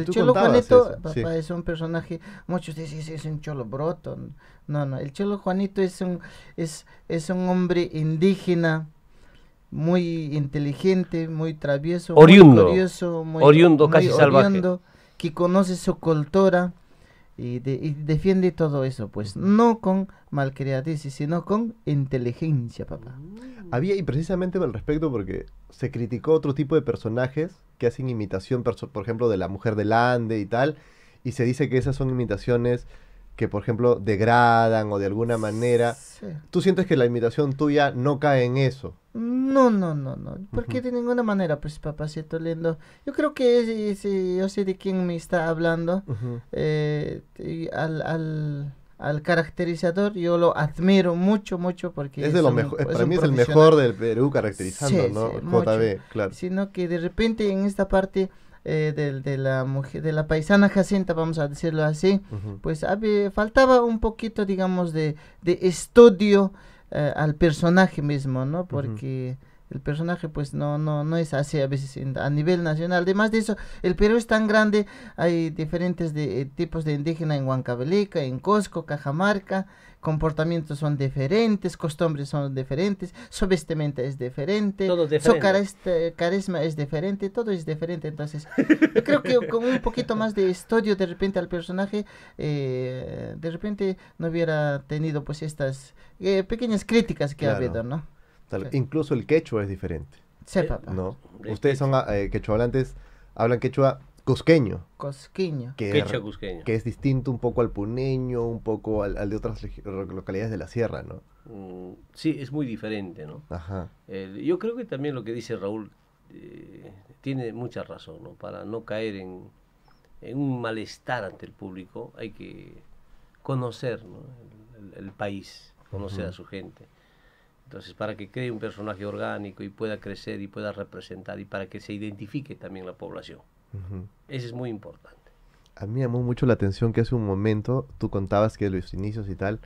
El Cholo Juanito papá, es un personaje, muchos dicen es un cholo broto. No, no, el Cholo Juanito es un, es, es un hombre indígena, muy inteligente, muy travieso, oriundo, muy curioso, muy oriundo, casi que conoce su cultura y, defiende todo eso, pues no con malcriadeces, sino con inteligencia, papá. Había, y precisamente al respecto, porque se criticó otro tipo de personajes que hacen imitación, por ejemplo, de la mujer del Ande y tal, y se dice que esas son imitaciones que, por ejemplo, degradan o de alguna manera. ¿Tú sientes que la imitación tuya no cae en eso? No, no, no, no. Porque de ninguna manera, pues, papacito lindo. Yo creo que si, eh, yo sé de quién me está hablando. Eh, al al caracterizador. Yo lo admiro mucho, mucho porque... Es, lo para mí es el mejor del Perú caracterizando, ¿no? JB, claro. Sino que de repente en esta parte... Eh, de, la mujer, de la paisana Jacinta, vamos a decirlo así, pues faltaba un poquito, digamos, de, estudio eh, al personaje mismo, ¿no? Porque el personaje pues no no no es así a veces a nivel nacional además de eso el Perú es tan grande hay diferentes de, eh, tipos de indígena en Huancavelica en Cosco Cajamarca comportamientos son diferentes costumbres son diferentes su vestimenta es diferente, su eh, carisma es diferente todo es diferente entonces yo creo que con un poquito más de estudio de repente al personaje eh, de repente no hubiera tenido pues estas pequeñas críticas que ha habido no Incluso el quechua es diferente. ¿no? Ustedes son quechua hablantes, ah, eh, hablan quechua cosqueño Cusqueño. Que, es distinto un poco al puneño, un poco al, de otras localidades de la sierra, ¿no? Mm, sí, es muy diferente, ¿no? Ajá. yo creo que también lo que dice Raúl eh, tiene mucha razón, Para no caer en, un malestar ante el público hay que conocer el, país, conocer a su gente. Entonces, para que cree un personaje orgánico y pueda crecer y pueda representar y para que se identifique también la población. Eso es muy importante. A mí me llamó mucho la atención que hace un momento tú contabas que los inicios y tal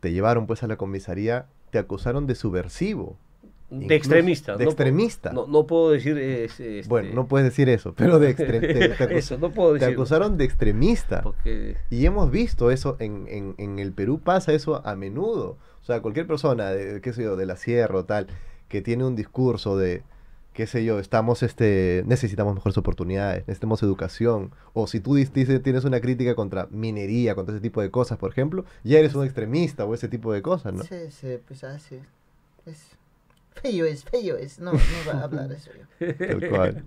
te llevaron pues a la comisaría, te acusaron de subversivo de extremista. De extremista. No, no, puedo decir... Este, bueno, no puedes decir eso, pero de extremista. eso, no puedo decir. Te acusaron de extremista. Y hemos visto eso en, en, el Perú, pasa eso a menudo. O sea, cualquier persona, de, qué sé yo, de la sierra o tal, que tiene un discurso de qué sé yo, estamos este necesitamos mejores oportunidades, necesitamos educación, o si tú tienes una crítica contra minería, contra ese tipo de cosas, por ejemplo, ya eres un extremista o ese tipo de cosas, ¿no? Sí, sí, pues así. Es Feio es, feio es. não não vai a isso eso Tal cual.